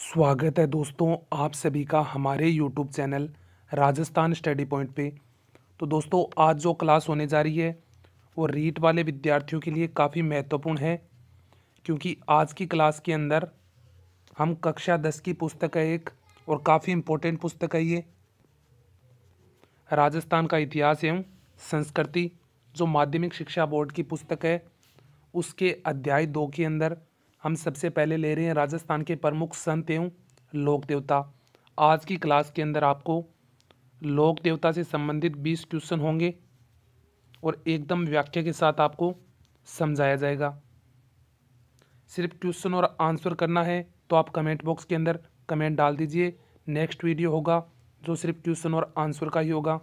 स्वागत है दोस्तों आप सभी का हमारे YouTube channel Rajasthan study point पे तो दोस्तों आज जो क्लास होने जा रही है वो रीट वाले विद्यार्थियों के लिए काफ़ी महत्वपूर्ण है क्योंकि आज की क्लास के अंदर हम कक्षा दस की पुस्तक है एक और काफ़ी इम्पोर्टेंट पुस्तक है ये राजस्थान का इतिहास एवं संस्कृति जो माध्यमिक शिक्षा बोर्ड की पुस्तक है उसके अध्याय दो के अंदर हम सबसे पहले ले रहे हैं राजस्थान के प्रमुख संत एवं लोक देवता आज की क्लास के अंदर आपको लोक देवता से संबंधित बीस क्वेश्चन होंगे और एकदम व्याख्या के साथ आपको समझाया जाएगा सिर्फ क्वेश्चन और आंसर करना है तो आप कमेंट बॉक्स के अंदर कमेंट डाल दीजिए नेक्स्ट वीडियो होगा जो सिर्फ क्वेश्चन और आंसर का ही होगा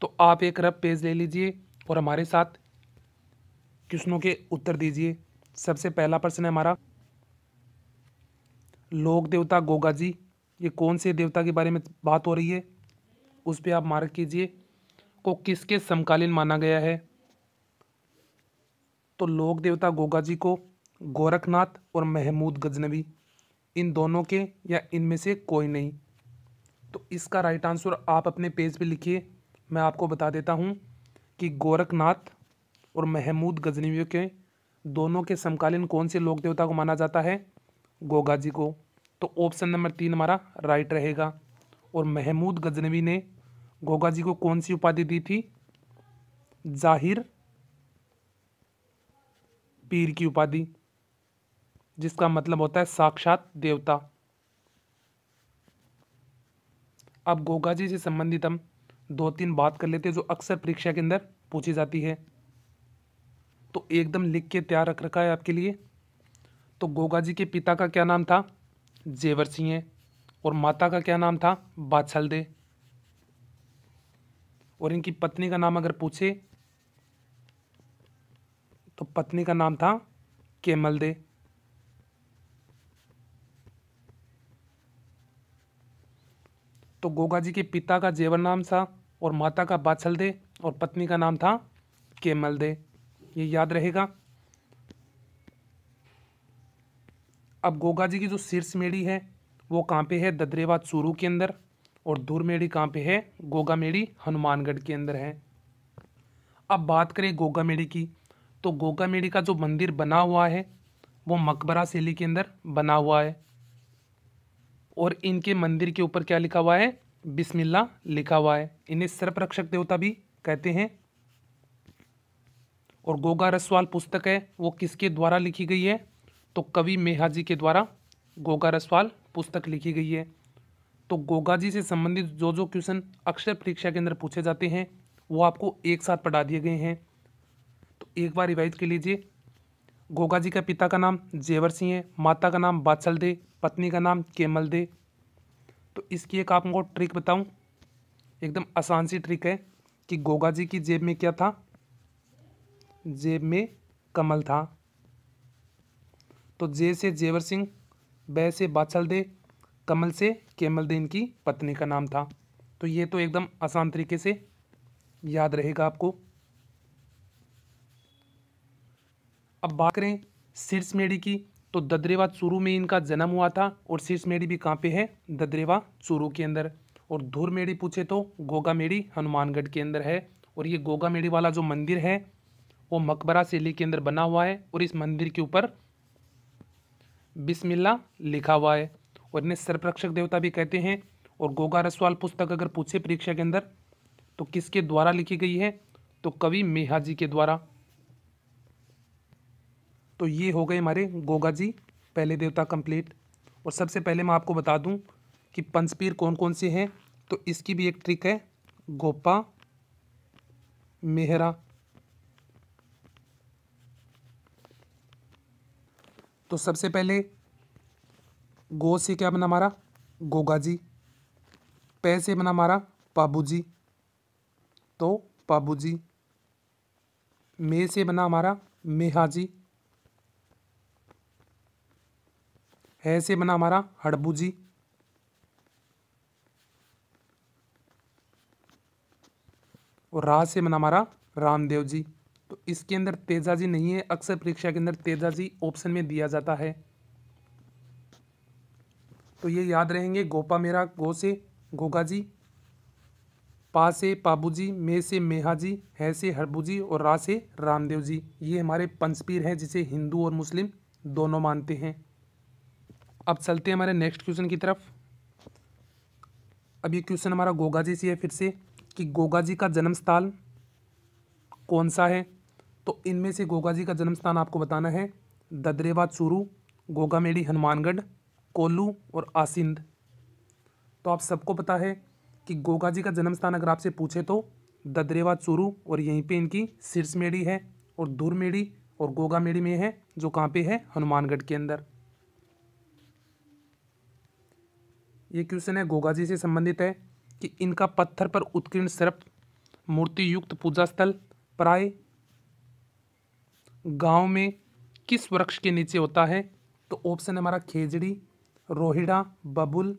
तो आप एक रब पेज ले लीजिए और हमारे साथ क्वेश्चनों के उत्तर दीजिए सबसे पहला प्रश्न है हमारा लोक देवता गोगा जी ये कौन से देवता के बारे में बात हो रही है उस पर आप मार्क कीजिए को किसके समकालीन माना गया है तो लोक देवता गोगा जी को गोरखनाथ और महमूद गजनबी इन दोनों के या इनमें से कोई नहीं तो इसका राइट आंसर आप अपने पेज पे लिखिए मैं आपको बता देता हूँ कि गोरखनाथ और महमूद गजनवी के दोनों के समकालीन कौन से लोक देवता को माना जाता है गोगा जी को तो ऑप्शन नंबर तीन हमारा राइट रहेगा और महमूद गजनवी ने गोगा जी को कौन सी उपाधि दी थी जाहिर पीर की उपाधि जिसका मतलब होता है साक्षात देवता अब गोगा जी से संबंधित हम दो तीन बात कर लेते हैं जो अक्सर परीक्षा के अंदर पूछी जाती है तो एकदम लिख के तैयार रख रखा है आपके लिए तो गोगा जी के पिता का क्या नाम था जेवर सिंह और माता का क्या नाम था बाछल दे और इनकी पत्नी का नाम अगर पूछे तो पत्नी का नाम था केमल दे तो गोगा जी के पिता का जेवर नाम था और माता का बाछल दे और पत्नी का नाम था केमल दे ये याद रहेगा अब गोगा जी की जो शीर्ष मेड़ी है वो कहाँ पे है ददरेवा चूरू के अंदर और धुर मेड़ी कहाँ पे है गोगा मेड़ी हनुमानगढ़ के अंदर है अब बात करें गोगा मेड़ी की तो गोगा मेड़ी का जो मंदिर बना हुआ है वो मकबरा शैली के अंदर बना हुआ है और इनके मंदिर के ऊपर क्या लिखा हुआ है बिस्मिल्ला लिखा हुआ है इन्हें सर्परक्षक देवता भी कहते हैं और गोगा रसवाल पुस्तक है वो किसके द्वारा लिखी गई है तो कवि मेहा जी के द्वारा गोगा रसवाल पुस्तक लिखी गई है तो गोगा जी से संबंधित जो जो क्वेश्चन अक्षर परीक्षा के अंदर पूछे जाते हैं वो आपको एक साथ पढ़ा दिए गए हैं तो एक बार रिवाइज कर लीजिए गोगा जी का पिता का नाम जेवर सिंह है माता का नाम बाछल दे पत्नी का नाम केमल दे तो इसकी एक आपको ट्रिक बताऊं एकदम आसान सी ट्रिक है कि गोगा जी की जेब में क्या था जेब में कमल था तो जे से जेवर सिंह बे से बाछल दे कमल से केमल दे इनकी पत्नी का नाम था तो ये तो एकदम आसान तरीके से याद रहेगा आपको अब बात करें शीर्ष मेड़ी की तो ददरेवा चूरू में इनका जन्म हुआ था और शीर्ष मेड़ी भी कहाँ पे है ददरेवा चूरू के अंदर और धूर मेड़ी पूछे तो गोगा मेड़ी हनुमानगढ़ के अंदर है और ये गोगा मेड़ी वाला जो मंदिर है वो मकबरा शैली के अंदर बना हुआ है और इस मंदिर के ऊपर बिस्मिल्ला लिखा हुआ है और इन्हें सर्वरक्षक देवता भी कहते हैं और गोगा रसवाल पुस्तक अगर पूछे परीक्षा के अंदर तो किसके द्वारा लिखी गई है तो कवि मेहा जी के द्वारा तो ये हो गए हमारे गोगा जी पहले देवता कंप्लीट और सबसे पहले मैं आपको बता दूं कि पंचपीर कौन कौन से हैं तो इसकी भी एक ट्रिक है गोपा मेहरा तो सबसे पहले गो से क्या बना हमारा गोगा जी पे से बना हमारा पाबू जी तो पाबू जी मे से बना हमारा मेहा जी है से बना हमारा हड़बू जी और रा से बना हमारा रामदेव जी तो इसके अंदर तेजाजी नहीं है अक्सर परीक्षा के अंदर तेजाजी ऑप्शन में दिया जाता है तो ये याद रहेंगे गोपा मेरा गो से गोगा जी पा से पाबू जी मे से मेहा जी है से हरबू जी और रा से रामदेव जी ये हमारे पंचपीर हैं जिसे हिंदू और मुस्लिम दोनों मानते हैं अब चलते हैं हमारे नेक्स्ट क्वेश्चन की तरफ अब ये क्वेश्चन हमारा गोगा जी से है फिर से कि गोगा जी का जन्म स्थान कौन सा है तो इनमें से गोगा जी का जन्म स्थान आपको बताना है ददरेवा चूरू गोगा मेडी हनुमानगढ़ कोल्लू और आसिंद तो आप सबको पता है कि गोगा जी का जन्म स्थान अगर आपसे पूछे तो ददरेवा चूरू और यहीं पे इनकी मेडी है और मेडी और गोगा मेडी में है जो कहाँ पे है हनुमानगढ़ के अंदर ये क्वेश्चन है गोगा जी से संबंधित है कि इनका पत्थर पर उत्कीर्ण सर्प मूर्ति युक्त पूजा स्थल प्राय गांव में किस वृक्ष के नीचे होता है तो ऑप्शन है हमारा खेजड़ी रोहिड़ा बबुल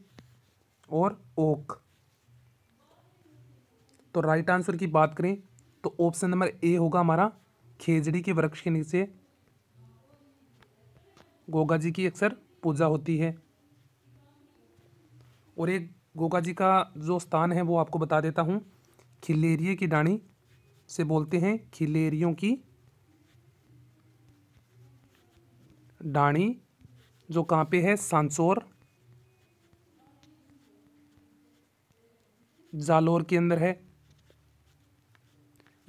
और ओक तो राइट आंसर की बात करें तो ऑप्शन नंबर ए होगा हमारा खेजड़ी के वृक्ष के नीचे गोगा जी की अक्सर पूजा होती है और एक गोगा जी का जो स्थान है वो आपको बता देता हूँ खिलेरिए की डाणी से बोलते हैं खिलेरियों की डाणी जो कहाँ पे है सांसोर जालोर के अंदर है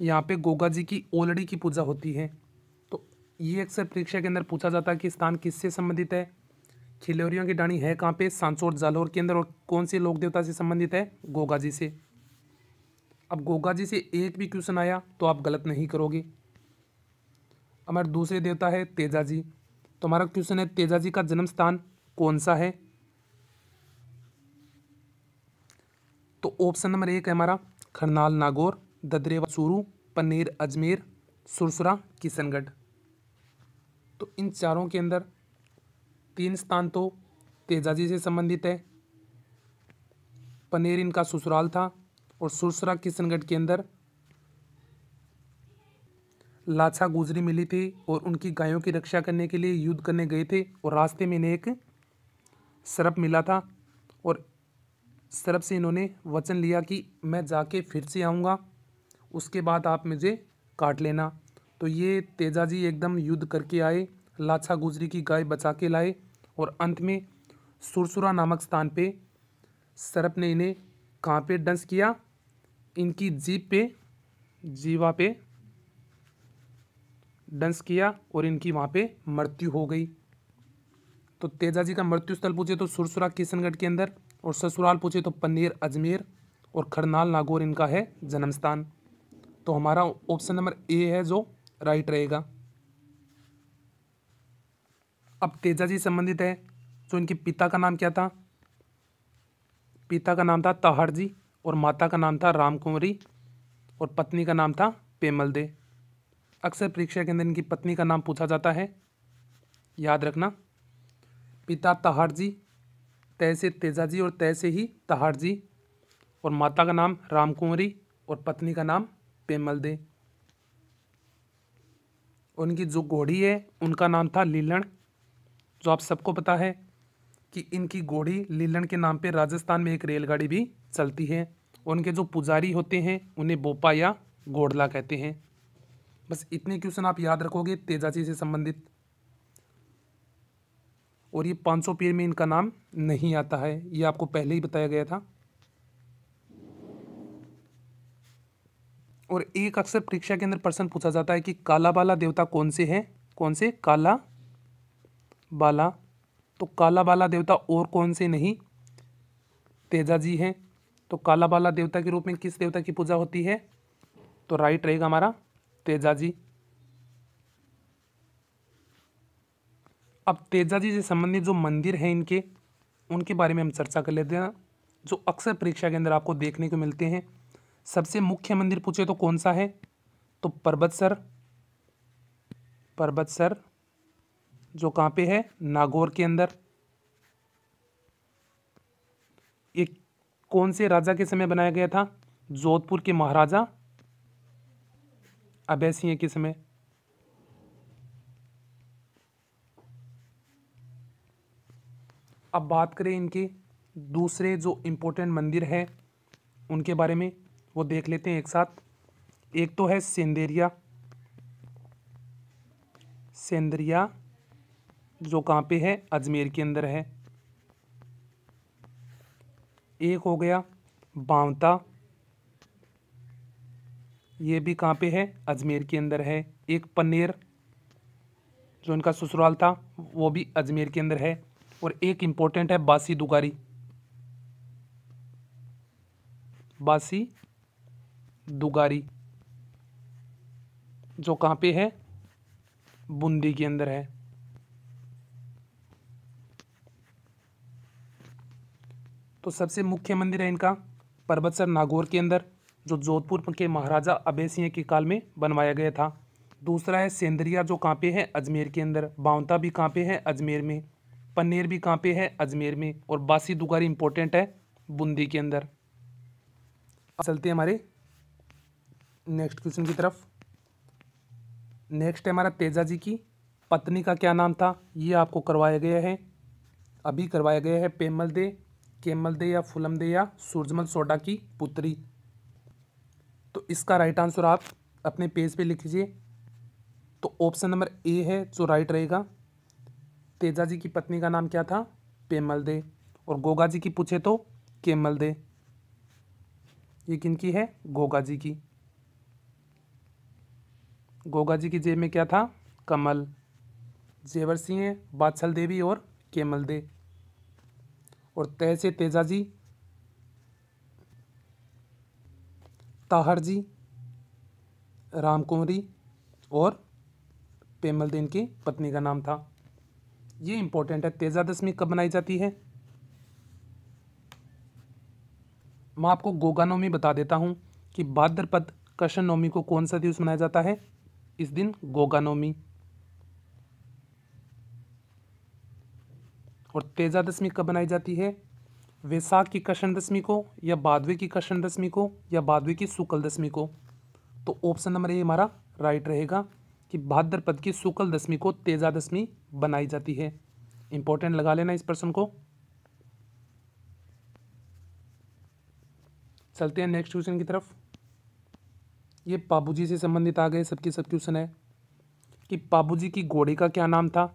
यहाँ पे गोगा जी की ओलड़ी की पूजा होती है तो ये अक्सर परीक्षा के अंदर पूछा जाता है कि स्थान किससे संबंधित है खिलौरियों की डाणी है कहाँ पे सांसोर जालोर के अंदर और कौन से लोक देवता से संबंधित है गोगा जी से अब गोगा जी से एक भी क्वेश्चन आया तो आप गलत नहीं करोगे हमारे दूसरे देवता है तेजा जी तो हमारा क्वेश्चन है तेजा जी का जन्म स्थान कौन सा है तो ऑप्शन नंबर एक है हमारा खरनाल नागौर ददरेवा चूरू पनीर अजमेर सुरसुरा किशनगढ़ तो इन चारों के अंदर तीन स्थान तो तेजाजी से संबंधित है पनीर इनका ससुराल था और सुरसुरा किशनगढ़ के अंदर लाछा गुजरी मिली थी और उनकी गायों की रक्षा करने के लिए युद्ध करने गए थे और रास्ते में इन्हें एक सरप मिला था और सरप से इन्होंने वचन लिया कि मैं जाके फिर से आऊँगा उसके बाद आप मुझे काट लेना तो ये तेजाजी एकदम युद्ध करके आए लाछा गुजरी की गाय बचा के लाए और अंत में सुरसुरा नामक स्थान पे सरप ने इन्हें कहाँ पे डंस किया इनकी जीप पे जीवा पे डंस किया और इनकी वहाँ पे मृत्यु हो गई तो तेजा जी का मृत्यु स्थल पूछे तो सुरसुरा किशनगढ़ के अंदर और ससुराल पूछे तो पनीर अजमेर और खरनाल नागौर इनका है जन्म स्थान तो हमारा ऑप्शन नंबर ए है जो राइट रहेगा अब तेजा जी संबंधित है जो इनके पिता का नाम क्या था पिता का नाम था ताहर जी और माता का नाम था राम कुंवरी और पत्नी का नाम था पेमल दे अक्सर परीक्षा के अंदर इनकी पत्नी का नाम पूछा जाता है याद रखना पिता जी तय से तेजा जी और तय से ही जी और माता का नाम राम कुंवरी और पत्नी का नाम पेमल दे उनकी जो घोड़ी है उनका नाम था लीलण जो आप सबको पता है कि इनकी घोड़ी लीलण के नाम पे राजस्थान में एक रेलगाड़ी भी चलती है उनके जो पुजारी होते हैं उन्हें बोपा या गोडला कहते हैं बस इतने क्वेश्चन आप याद रखोगे तेजाजी से संबंधित और ये 500 पेड़ में इनका नाम नहीं आता है ये आपको पहले ही बताया गया था और एक अक्सर परीक्षा के अंदर प्रश्न पूछा जाता है कि काला बाला देवता कौन से हैं कौन से काला बाला तो काला बाला देवता और कौन से नहीं तेजा जी हैं तो काला बाला देवता के रूप में किस देवता की पूजा होती है तो राइट रहेगा हमारा तेजा जी अब तेजा जी से संबंधित जो मंदिर है इनके उनके बारे में हम चर्चा कर लेते हैं जो अक्सर परीक्षा के अंदर आपको देखने को मिलते हैं सबसे मुख्य मंदिर पूछे तो कौन सा है तो सर पर्वत सर जो कहाँ पे है नागौर के अंदर ये कौन से राजा के समय बनाया गया था जोधपुर के महाराजा किस में अब बात करें इनके दूसरे जो इम्पोर्टेंट मंदिर है उनके बारे में वो देख लेते हैं एक साथ एक तो है सेंदेरिया सेंद्रिया जो कहाँ पे है अजमेर के अंदर है एक हो गया बावता ये भी कहाँ पे है अजमेर के अंदर है एक पनीर जो इनका ससुराल था वो भी अजमेर के अंदर है और एक इम्पोर्टेंट है बासी दुगारी बासी दुगारी जो कहाँ पे है बूंदी के अंदर है तो सबसे मुख्य मंदिर है इनका पर्वतसर नागौर के अंदर जो जोधपुर के महाराजा अभय सिंह के काल में बनवाया गया था दूसरा है सेंद्रिया जो कहाँ पे है अजमेर के अंदर बाउंता भी कहाँ पे है अजमेर में पनेर भी कहाँ पे है अजमेर में और बासी दुगारी इंपॉर्टेंट है बूंदी के अंदर चलते हैं हमारे नेक्स्ट क्वेश्चन की तरफ नेक्स्ट है हमारा तेजा जी की पत्नी का क्या नाम था ये आपको करवाया गया है अभी करवाया गया है पेमल दे केमल दे या फुलम दे या सूरजमल सोडा की पुत्री तो इसका राइट आंसर आप अपने पेज पे लिख लीजिए तो ऑप्शन नंबर ए है जो राइट रहेगा तेजा जी की पत्नी का नाम क्या था पेमल दे और गोगा जी की पूछे तो केमल दे ये किनकी है गोगा जी की गोगा जी की जेब में क्या था कमल जेवर सिंह बादशल देवी और केमल दे और तय से तेजा जी ताहर जी राम कुंवरी और दिन की पत्नी का नाम था ये इम्पोर्टेंट है तेजा दशमी कब मनाई जाती है मैं आपको गोगा नवमी बता देता हूँ कि भाद्रपद कृष्ण नवमी को कौन सा दिवस मनाया जाता है इस दिन गोगा नवमी और तेजा दशमी कब मनाई जाती है वैसाख की कृष्ण दशमी को या बादवे की कृष्ण दशमी को या बादवे की शुक्ल दशमी को तो ऑप्शन नंबर ए हमारा राइट रहेगा कि भाद्रपद की शुक्ल दशमी को तेजा दशमी बनाई जाती है इंपॉर्टेंट लगा लेना इस प्रश्न को चलते हैं नेक्स्ट क्वेश्चन की तरफ ये पाबूजी से संबंधित आ गए सबके सब क्वेश्चन है कि पाबूजी की घोड़े का क्या नाम था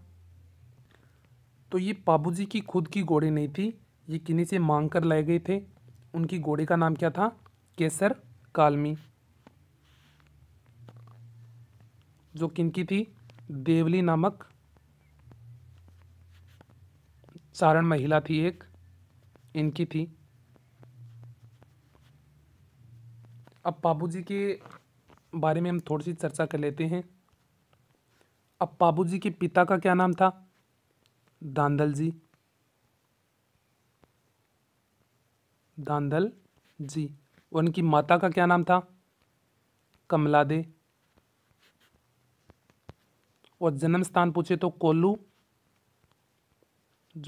तो ये पाबूजी की खुद की घोड़े नहीं थी ये किन्हीं से मांग कर लाए गए थे उनकी घोड़े का नाम क्या था केसर कालमी जो किनकी थी देवली नामक सारण महिला थी एक इनकी थी अब बाबूजी के बारे में हम थोड़ी सी चर्चा कर लेते हैं अब बाबूजी के पिता का क्या नाम था दांदल जी धांधल जी उनकी माता का क्या नाम था कमला दे और जन्म स्थान पूछे तो कोल्लू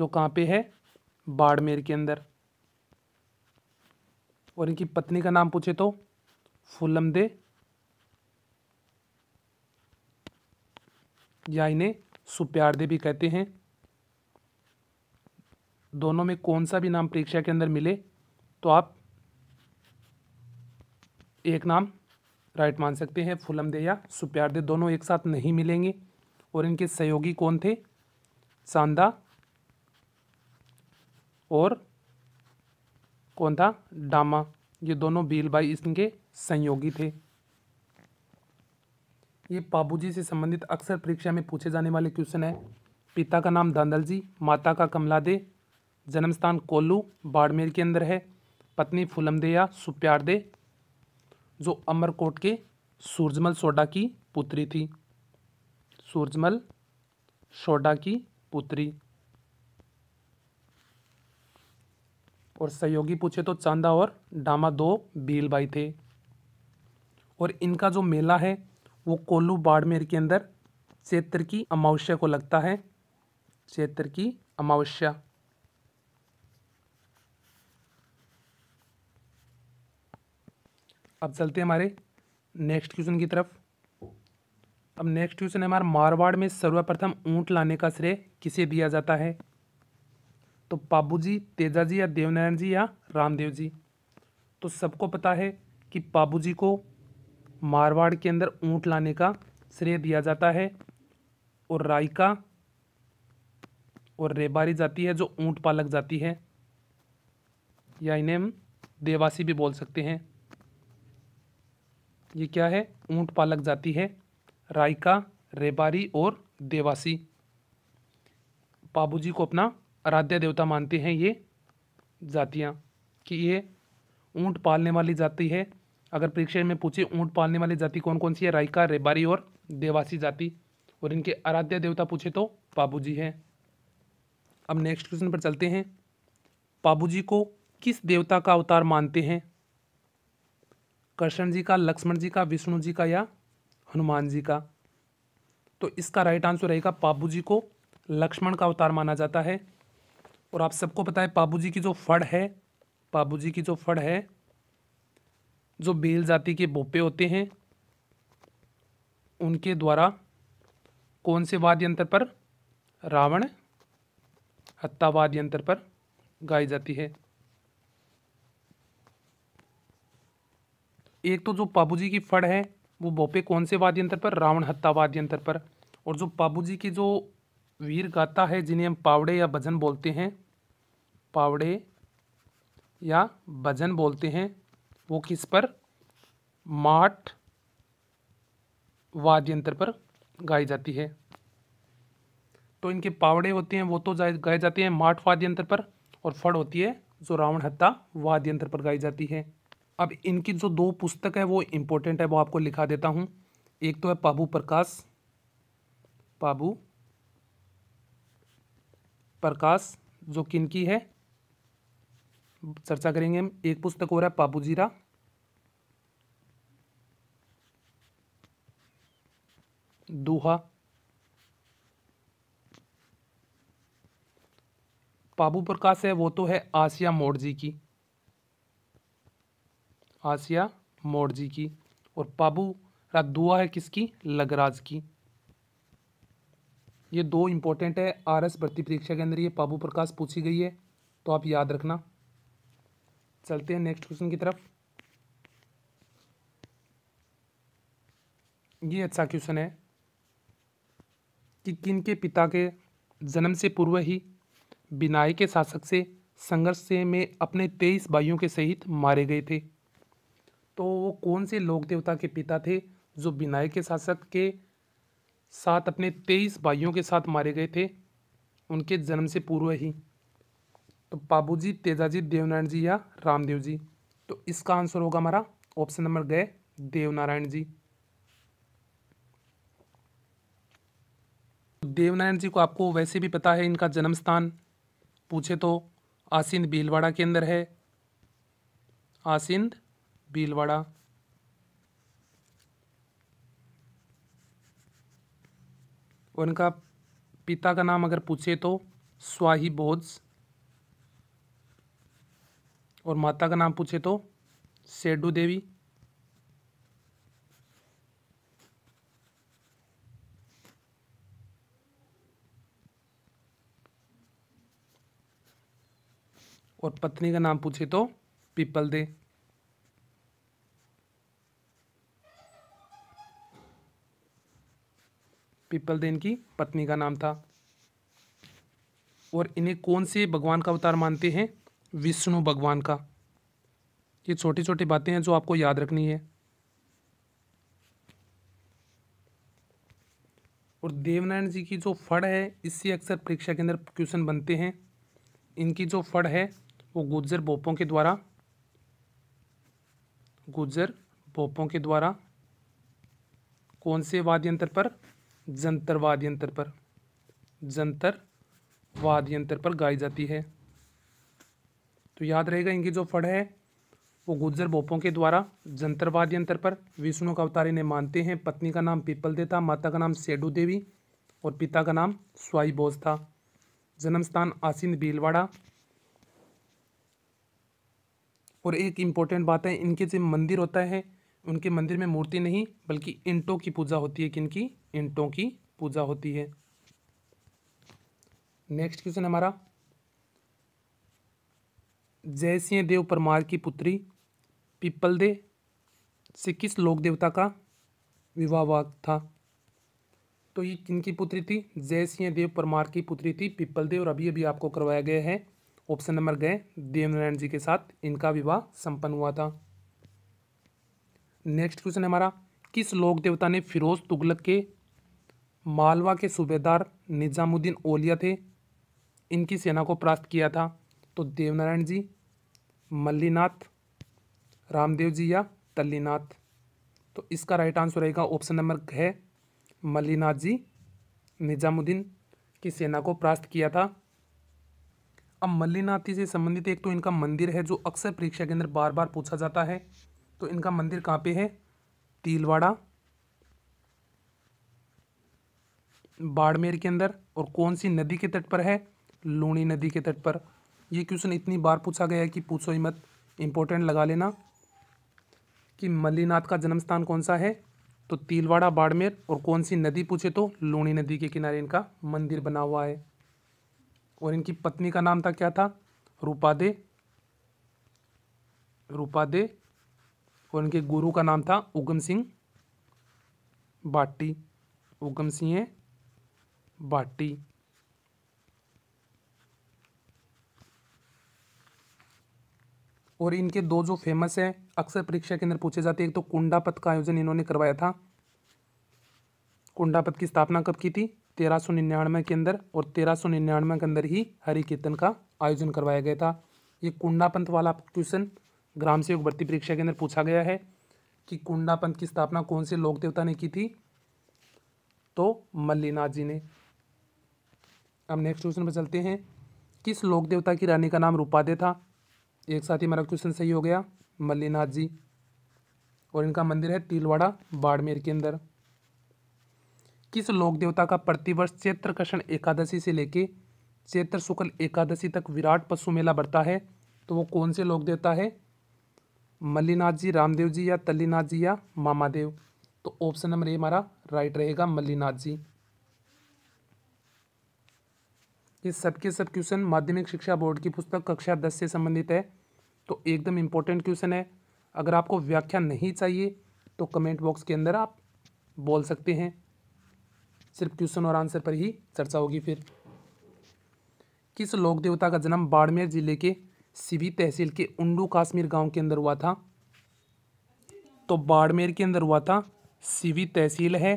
जो कहाँ पे है बाड़मेर के अंदर और इनकी पत्नी का नाम पूछे तो फुलम दे या इन्हें सुप्यार दे भी कहते हैं दोनों में कौन सा भी नाम परीक्षा के अंदर मिले तो आप एक नाम राइट मान सकते हैं फुलम दे या सुप्यार दे दोनों एक साथ नहीं मिलेंगे और इनके सहयोगी कौन थे सांदा और कौन था डामा ये दोनों बील बाई इसके संयोगी थे ये बाबूजी से संबंधित अक्सर परीक्षा में पूछे जाने वाले क्वेश्चन है पिता का नाम दांदल जी माता का कमला दे जन्म स्थान कोल्लू बाड़मेर के अंदर है पत्नी फुलम दे या सुप्यार दे जो अमरकोट के सूरजमल सोडा की पुत्री थी सूरजमल सोडा की पुत्री और सहयोगी पूछे तो चांदा और डामा दो भीलबाई थे और इनका जो मेला है वो कोलू बाड़मेर के अंदर चैत्र की अमावस्या को लगता है चैत्र की अमावस्या अब चलते हैं हमारे नेक्स्ट क्वेश्चन की तरफ अब नेक्स्ट क्वेश्चन है हमारा मारवाड़ में सर्वप्रथम ऊँट लाने का श्रेय किसे दिया जाता है तो पाबू जी तेजा जी या देवनारायण जी या रामदेव जी तो सबको पता है कि पापू जी को मारवाड़ के अंदर ऊँट लाने का श्रेय दिया जाता है और रायका और रेबारी जाती है जो ऊँट पालक जाती है या इन्हें हम देवासी भी बोल सकते हैं ये क्या है ऊँट पालक जाति है रायका रेबारी और देवासी बाबूजी को अपना आराध्या देवता मानते हैं ये जातियाँ कि ये ऊँट पालने वाली जाति है अगर परीक्षा में पूछे ऊँट पालने वाली जाति कौन कौन सी है रायका रेबारी और देवासी जाति और इनके आराध्या देवता पूछे तो जी है अब नेक्स्ट क्वेश्चन पर चलते हैं जी को किस देवता का अवतार मानते हैं कृष्ण जी का लक्ष्मण जी का विष्णु जी का या हनुमान जी का तो इसका राइट आंसर रहेगा पापू जी को लक्ष्मण का अवतार माना जाता है और आप सबको पता है पापू जी की जो फड़ है पापू जी की जो फड़ है जो बेल जाति के बोपे होते हैं उनके द्वारा कौन से वाद्य यंत्र पर रावण हत्ता वाद्य यंत्र पर गाई जाती है एक तो जो बाबू की फड़ है वो बोपे कौन से वाद्य यंत्र पर रावण हत्ता वाद्य यंत्र पर और जो बाबू की जो वीर गाता है जिन्हें हम पावड़े या भजन बोलते हैं पावड़े या भजन बोलते हैं वो किस पर माठ वाद्य यंत्र पर गाई जाती है तो इनके पावड़े होते हैं वो तो गाए जाते हैं माठ वाद्य यंत्र पर और फड़ होती है जो रावण हत्ता वाद्य यंत्र पर गाई जाती है अब इनकी जो दो पुस्तक है वो इम्पोर्टेंट है वो आपको लिखा देता हूँ एक तो है पाबू प्रकाश पाबू प्रकाश जो किन की है चर्चा करेंगे हम एक पुस्तक हो रहा है पाबू जीरा दूहा पाबू प्रकाश है वो तो है आसिया मोड़ जी की आसिया मोड़जी की और पाबू दुआ है किसकी लगराज की ये दो इम्पोर्टेंट है आरएस भर्ती परीक्षा के अंदर ये पाबू प्रकाश पूछी गई है तो आप याद रखना चलते हैं नेक्स्ट क्वेश्चन की तरफ ये अच्छा क्वेश्चन है कि किन के पिता के जन्म से पूर्व ही बिनाई के शासक से संघर्ष से में अपने तेईस भाइयों के सहित मारे गए थे तो वो कौन से लोक देवता के पिता थे जो विनायक के शासक के साथ अपने तेईस भाइयों के साथ मारे गए थे उनके जन्म से पूर्व ही तो बाबूजी तेजाजी देवनारायण जी या रामदेव जी तो इसका आंसर होगा हमारा ऑप्शन नंबर गए देवनारायण जी तो देवनारायण जी को आपको वैसे भी पता है इनका जन्म स्थान पूछे तो आसिंद भीलवाड़ा के अंदर है आसिंद भीलवाड़ा उनका पिता का नाम अगर पूछे तो स्वाही बोझ और माता का नाम पूछे तो सेडू देवी और पत्नी का नाम पूछे तो पीपल दे पिपल देन की पत्नी का नाम था और इन्हें कौन से भगवान का अवतार मानते हैं विष्णु भगवान का ये छोटी छोटी बातें हैं जो आपको याद रखनी है और देवनारायण जी की जो फड़ है इससे अक्सर परीक्षा के अंदर क्वेश्चन बनते हैं इनकी जो फड़ है वो गुज्जर बोपों के द्वारा गुज्जर बोपों के द्वारा कौन से वाद्य यंत्र पर जंतर वाद यंत्र पर जंतर वाद यंत्र पर गाई जाती है तो याद रहेगा इनकी जो फड़ है वो गुज्जर बोपों के द्वारा जंतर वाद यंत्र पर विष्णु का अवतार इन्हें मानते हैं पत्नी का नाम पीपल देता माता का नाम सेडू देवी और पिता का नाम स्वाई बोस था जन्म स्थान आसिन भीलवाड़ा और एक इम्पोर्टेंट बात है इनके जो मंदिर होता है उनके मंदिर में मूर्ति नहीं बल्कि इंटों की पूजा होती है किनकी इंटों की पूजा होती है नेक्स्ट क्वेश्चन हमारा जय सिंह देव परमार की पुत्री दे से किस लोक देवता का विवाह था तो ये किनकी पुत्री थी जय सिंह देव परमार की पुत्री थी दे और अभी अभी आपको करवाया गया है ऑप्शन नंबर गए देवनारायण जी के साथ इनका विवाह संपन्न हुआ था नेक्स्ट क्वेश्चन हमारा किस लोक देवता ने फिरोज तुगलक के मालवा के सूबेदार निज़ामुद्दीन ओलिया थे इनकी सेना को प्राप्त किया था तो देवनारायण जी मल्लीनाथ रामदेव जी या तल्लीनाथ तो इसका राइट आंसर रहेगा ऑप्शन नंबर है मल्लीनाथ जी निज़ामुद्दीन की सेना को प्राप्त किया था अब मल्लीनाथी से संबंधित एक तो इनका मंदिर है जो अक्सर परीक्षा के अंदर बार बार पूछा जाता है तो इनका मंदिर कहाँ पे है तिलवाड़ा बाड़मेर के अंदर और कौन सी नदी के तट पर है लूणी नदी के तट पर ये क्वेश्चन इतनी बार पूछा गया है कि पूछो ही मत इम्पोर्टेंट लगा लेना कि मल्लीनाथ का जन्म स्थान कौन सा है तो तिलवाड़ा बाड़मेर और कौन सी नदी पूछे तो लूणी नदी के किनारे इनका मंदिर बना हुआ है और इनकी पत्नी का नाम था क्या था रूपादे रूपादे और इनके गुरु का नाम था उगम सिंह बाटी उगम सिंह बाटी और इनके दो जो फेमस है अक्सर परीक्षा के अंदर पूछे जाते हैं एक तो कुंडापथ का आयोजन इन्होंने करवाया था कुंडापथ की स्थापना कब की थी तेरह सौ निन्यानवे के अंदर और तेरह सौ निन्यानवे के अंदर ही हरि कीर्तन का आयोजन करवाया गया था ये कुंडापंथ वाला क्वेश्चन ग्राम सेवक भर्ती परीक्षा के अंदर पूछा गया है कि कुंडा पंथ की स्थापना कौन से लोक देवता ने की थी तो मल्लीनाथ जी ने अब नेक्स्ट क्वेश्चन पर चलते हैं किस लोक देवता की रानी का नाम रूपादे था एक साथ ही हमारा क्वेश्चन सही हो गया मल्लीनाथ जी और इनका मंदिर है तिलवाड़ा बाड़मेर के अंदर किस लोक देवता का प्रतिवर्ष चैत्र कृष्ण एकादशी से लेके चैत्र शुक्ल एकादशी तक विराट पशु मेला बढ़ता है तो वो कौन से लोक देवता है मल्लीनाथ जी रामदेव जी या तल्लीनाथ जी या मामादेव तो ऑप्शन नंबर ए हमारा राइट रहेगा मल्लीनाथ जी ये सबके सब क्वेश्चन माध्यमिक शिक्षा बोर्ड की पुस्तक कक्षा दस से संबंधित है तो एकदम इम्पोर्टेंट क्वेश्चन है अगर आपको व्याख्या नहीं चाहिए तो कमेंट बॉक्स के अंदर आप बोल सकते हैं सिर्फ क्वेश्चन और आंसर पर ही चर्चा होगी फिर किस लोक देवता का जन्म बाड़मेर जिले के सिबी तहसील के उंडू काश्मीर गांव के अंदर हुआ था तो बाड़मेर के अंदर हुआ था सिबी तहसील है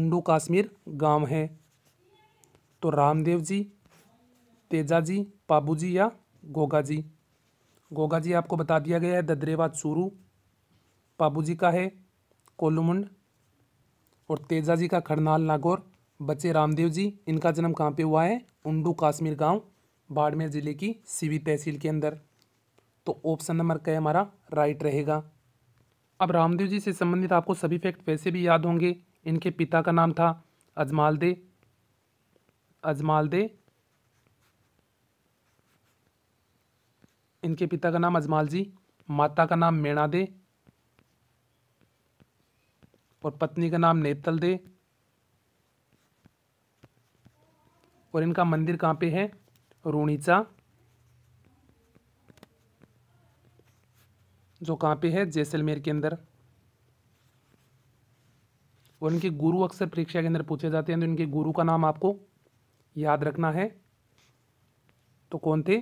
उंडू काश्मीर गांव है तो रामदेव जी तेजा जी पाबू जी या गोगा जी गोगा जी आपको बता दिया गया है ददरेबाद चूरू पाबू जी का है कोलुमुंड और तेजा जी का खड़नाल नागौर बच्चे रामदेव जी इनका जन्म कहाँ पे हुआ है उंडू काश्मीर गांव बाड़मेर ज़िले की सीवी तहसील के अंदर तो ऑप्शन नंबर क्या हमारा राइट रहेगा अब रामदेव जी से संबंधित आपको सभी फैक्ट वैसे भी याद होंगे इनके पिता का नाम था अजमाल दे अजमाल दे इनके पिता का नाम अजमाल जी माता का नाम मेणा दे और पत्नी का नाम नेतल दे और इनका मंदिर कहाँ पे है का जो कहाँ पे है जैसलमेर के अंदर और इनके गुरु अक्सर परीक्षा के अंदर पूछे जाते हैं तो इनके गुरु का नाम आपको याद रखना है तो कौन थे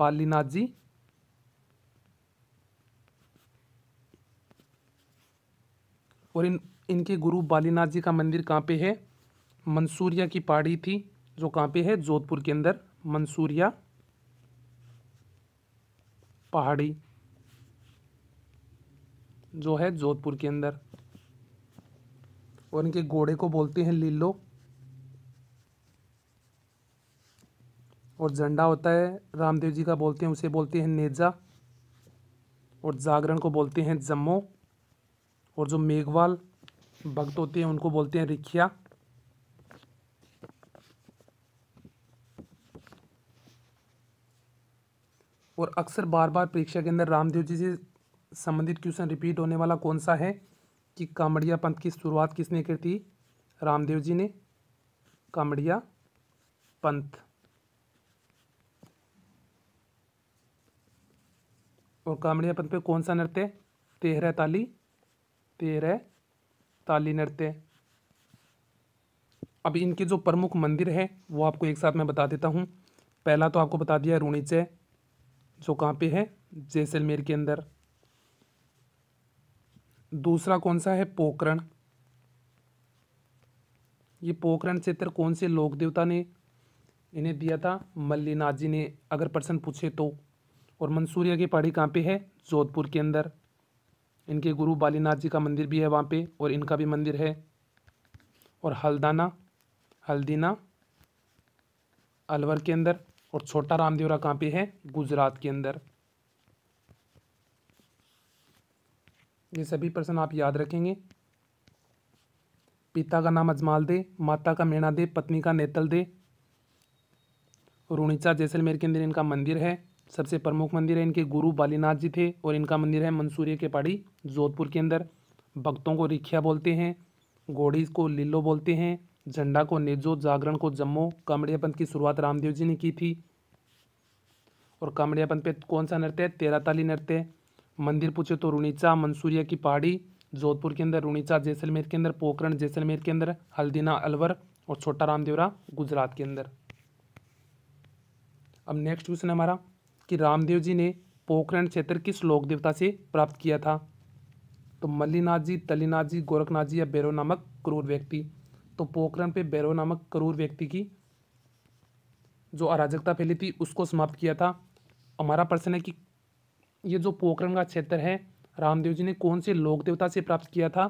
बालीनाथ जी और इन इनके गुरु बालीनाथ जी का मंदिर कहाँ पे है मंसूरिया की पहाड़ी थी जो कहाँ पे है जोधपुर के अंदर मंसूरिया पहाड़ी जो है जोधपुर के अंदर और इनके घोड़े को बोलते हैं लीलो और झंडा होता है रामदेव जी का बोलते हैं उसे बोलते हैं नेजा और जागरण को बोलते हैं जम्मो और जो मेघवाल भक्त होते हैं उनको बोलते हैं रिखिया और अक्सर बार बार परीक्षा के अंदर रामदेव जी से संबंधित क्वेश्चन रिपीट होने वाला कौन सा है कि कामड़िया पंथ की शुरुआत किसने की थी रामदेव जी ने कामड़िया पंथ और कामड़िया पंथ पे कौन सा नृत्य तेहरा ताली तेहरा ताली नृत्य अब इनके जो प्रमुख मंदिर हैं वो आपको एक साथ मैं बता देता हूँ पहला तो आपको बता दिया रूणीचय जो कहाँ पे है जैसलमेर के अंदर दूसरा कौन सा है पोकरण ये पोकरण क्षेत्र कौन से लोक देवता ने इन्हें दिया था मल्लीनाथ जी ने अगर प्रश्न पूछे तो और मंसूरिया की पहाड़ी कहाँ पे है जोधपुर के अंदर इनके गुरु बालीनाथ जी का मंदिर भी है वहाँ पे और इनका भी मंदिर है और हल्दाना हल्दीना अलवर के अंदर और छोटा रामदेवरा कहाँ पे है गुजरात के अंदर ये सभी प्रश्न आप याद रखेंगे पिता का नाम अजमाल दे माता का मेणा दे पत्नी का नेतल दे रूणीचा जैसलमेर के अंदर इनका मंदिर है सबसे प्रमुख मंदिर है इनके गुरु बालीनाथ जी थे और इनका मंदिर है मंसूरिया के पहाड़ी जोधपुर के अंदर भक्तों को रिख्या बोलते हैं घोड़ी को लिल्लो बोलते हैं झंडा को नेजो जागरण को जम्मो कामड़िया पंथ की शुरुआत रामदेव जी ने की थी और कामड़िया पंथ पे कौन सा नृत्य है तेराताली नृत्य मंदिर पूछे तो रुणीचा मंसूरिया की पहाड़ी जोधपुर के अंदर रुणीचा जैसलमेर के अंदर पोखरण जैसलमेर के अंदर हल्दीना अलवर और छोटा रामदेवरा गुजरात के अंदर अब नेक्स्ट क्वेश्चन हमारा कि रामदेव जी ने पोखरण क्षेत्र किस लोक देवता से प्राप्त किया था तो मल्लीनाथ जी तलीनाथ जी गोरखनाथ जी या बेरो नामक क्रूर व्यक्ति तो पोखरण पे बैरो नामक करूर व्यक्ति की जो अराजकता फैली थी उसको समाप्त किया था हमारा प्रश्न है कि ये जो पोखरण का क्षेत्र है रामदेव जी ने कौन से लोक देवता से प्राप्त किया था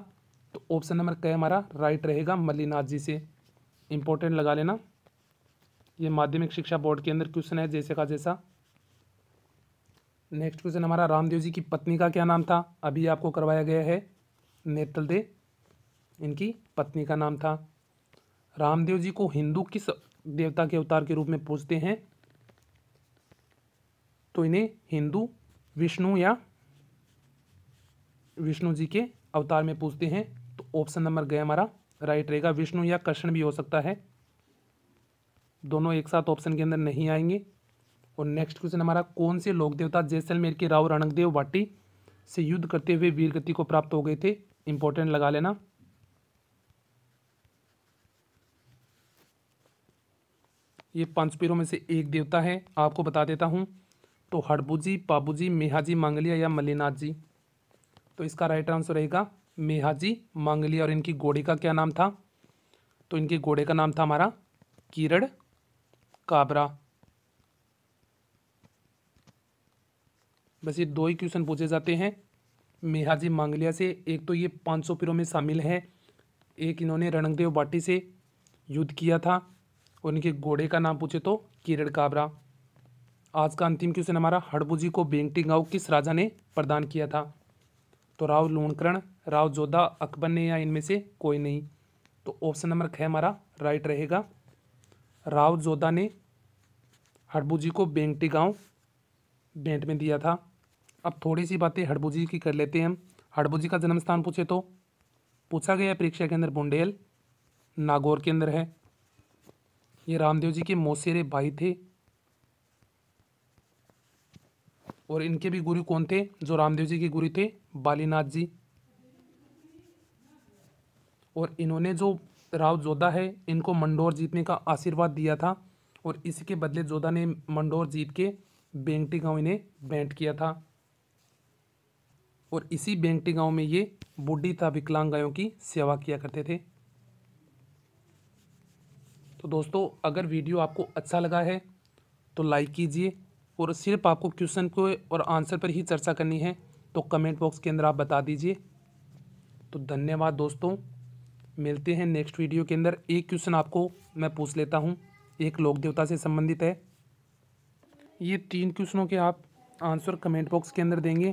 तो ऑप्शन नंबर कै हमारा राइट रहेगा मल्लीनाथ जी से इम्पोर्टेंट लगा लेना ये माध्यमिक शिक्षा बोर्ड के अंदर क्वेश्चन है जैसे का जैसा नेक्स्ट क्वेश्चन हमारा रामदेव जी की पत्नी का क्या नाम था अभी आपको करवाया गया है नेतल दे इनकी पत्नी का नाम था रामदेव जी को हिंदू किस देवता के अवतार के रूप में पूजते हैं तो इन्हें हिंदू विष्णु या विष्णु जी के अवतार में पूछते हैं तो ऑप्शन नंबर गए हमारा राइट रहेगा विष्णु या कृष्ण भी हो सकता है दोनों एक साथ ऑप्शन के अंदर नहीं आएंगे और नेक्स्ट क्वेश्चन हमारा कौन से लोक देवता जैसलमेर के राव रणकदेव वाटी से युद्ध करते हुए वीरगति को प्राप्त हो गए थे इंपॉर्टेंट लगा लेना ये पांच पीरों में से एक देवता है आपको बता देता हूँ तो हड़बू जी बाबू जी मेहाजी मांगलिया या मल्लीनाथ जी तो इसका राइट आंसर रहेगा मेहाजी मांगलिया और इनकी घोड़े का क्या नाम था तो इनके घोड़े का नाम था हमारा किरण काबरा बस ये दो ही क्वेश्चन पूछे जाते हैं मेहाजी मांगलिया से एक तो ये पाँच सौ पीरों में शामिल हैं एक इन्होंने रणंगदेव बाटी से युद्ध किया था और इनके घोड़े का नाम पूछे तो किरण काबरा आज का अंतिम क्वेश्चन हमारा हड़बुजी को बेंगटी गांव किस राजा ने प्रदान किया था तो राव लूणकरण राव जोधा अकबर ने या इनमें से कोई नहीं तो ऑप्शन नंबर ख हमारा राइट रहेगा राव जोधा ने हड़बुजी को बेंगटी गांव भेंट में दिया था अब थोड़ी सी बातें हड़बुजी की कर लेते हैं हम हड़बुजी का जन्म स्थान पूछे तो पूछा गया परीक्षा के अंदर बुंडेल नागौर के अंदर है ये रामदेव जी के मौसेरे भाई थे और इनके भी गुरु कौन थे जो रामदेव जी के गुरु थे बालीनाथ जी और इन्होंने जो राव जोधा है इनको मंडोर जीतने का आशीर्वाद दिया था और इसी के बदले जोधा ने मंडोर जीत के बेंगटी गांव इन्हें बैंट किया था और इसी बेंगटी गांव में ये बुढ़ी था विकलांग गायों की सेवा किया करते थे तो दोस्तों अगर वीडियो आपको अच्छा लगा है तो लाइक कीजिए और सिर्फ आपको क्वेश्चन को और आंसर पर ही चर्चा करनी है तो कमेंट बॉक्स के अंदर आप बता दीजिए तो धन्यवाद दोस्तों मिलते हैं नेक्स्ट वीडियो के अंदर एक क्वेश्चन आपको मैं पूछ लेता हूँ एक लोक देवता से संबंधित है ये तीन क्वेश्चनों के आप आंसर कमेंट बॉक्स के अंदर देंगे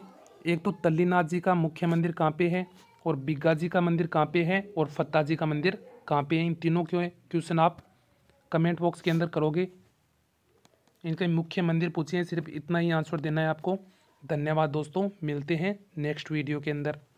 एक तो तल्लीनाथ जी का मुख्य मंदिर कहाँ पे है और बिग्गा जी का मंदिर कहाँ पे है और फत्ता जी का मंदिर कहाँ पे है इन तीनों के क्वेश्चन आप कमेंट बॉक्स के अंदर करोगे इनके मुख्य मंदिर पूछे हैं सिर्फ इतना ही आंसर देना है आपको धन्यवाद दोस्तों मिलते हैं नेक्स्ट वीडियो के अंदर